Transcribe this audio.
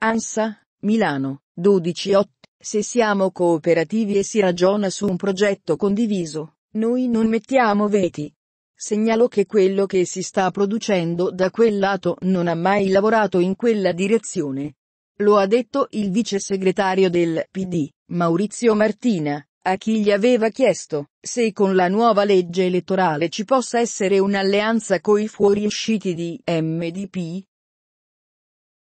ANSA, Milano, 12-8. Se siamo cooperativi e si ragiona su un progetto condiviso, noi non mettiamo veti. Segnalo che quello che si sta producendo da quel lato non ha mai lavorato in quella direzione. Lo ha detto il vice segretario del PD, Maurizio Martina, a chi gli aveva chiesto se con la nuova legge elettorale ci possa essere un'alleanza coi fuoriusciti di MDP,